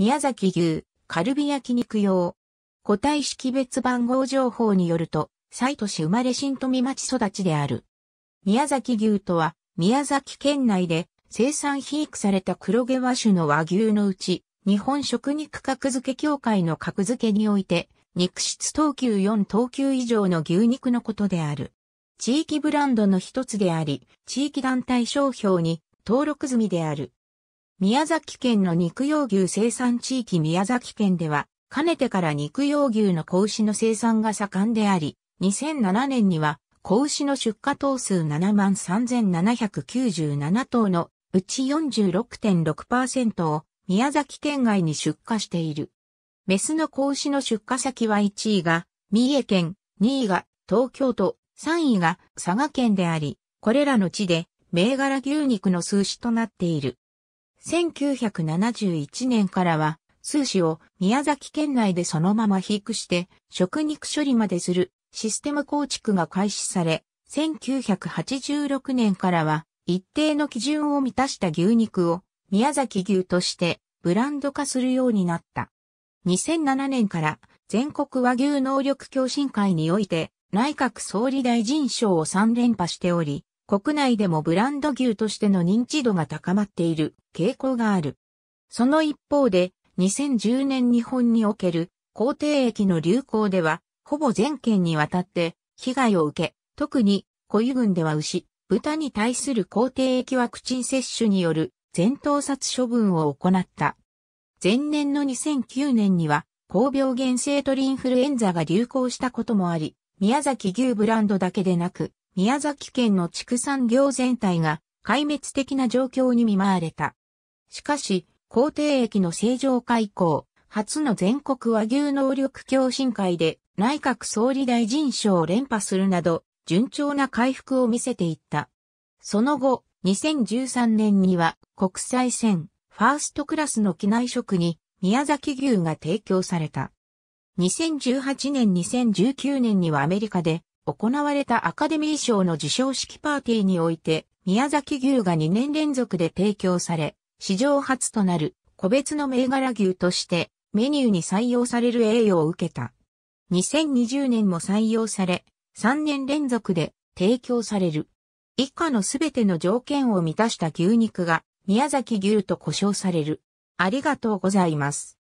宮崎牛、カルビ焼肉用。個体識別番号情報によると、西都市生まれ新富町育ちである。宮崎牛とは、宮崎県内で生産肥育された黒毛和種の和牛のうち、日本食肉格付け協会の格付けにおいて、肉質等級4等級以上の牛肉のことである。地域ブランドの一つであり、地域団体商標に登録済みである。宮崎県の肉用牛生産地域宮崎県では、かねてから肉用牛の子牛の生産が盛んであり、2007年には、子牛の出荷頭数7万3797頭のうち46.6%を宮崎県外に出荷している。メスの子牛の出荷先は1位が三重県、2位が東京都、3位が佐賀県であり、これらの地で銘柄牛肉の数種となっている。1971年からは、数種を宮崎県内でそのまま肥育して食肉処理までするシステム構築が開始され、1986年からは一定の基準を満たした牛肉を宮崎牛としてブランド化するようになった。2007年から全国和牛能力共進会において内閣総理大臣賞を3連覇しており、国内でもブランド牛としての認知度が高まっている傾向がある。その一方で、2010年日本における皇帝液の流行では、ほぼ全県にわたって被害を受け、特に小湯郡では牛、豚に対する皇帝液ワクチン接種による全頭殺処分を行った。前年の2009年には、高病原性鳥インフルエンザが流行したこともあり、宮崎牛ブランドだけでなく、宮崎県の畜産業全体が壊滅的な状況に見舞われた。しかし、皇帝駅の正常化以降、初の全国和牛能力共進会で内閣総理大臣賞を連覇するなど、順調な回復を見せていった。その後、2013年には国際線ファーストクラスの機内食に宮崎牛が提供された。2018年2019年にはアメリカで行われたアカデミー賞の授賞式パーティーにおいて、宮崎牛が2年連続で提供され、史上初となる個別の銘柄牛としてメニューに採用される栄誉を受けた。2020年も採用され、3年連続で提供される。以下のすべての条件を満たした牛肉が宮崎牛と呼称される。ありがとうございます。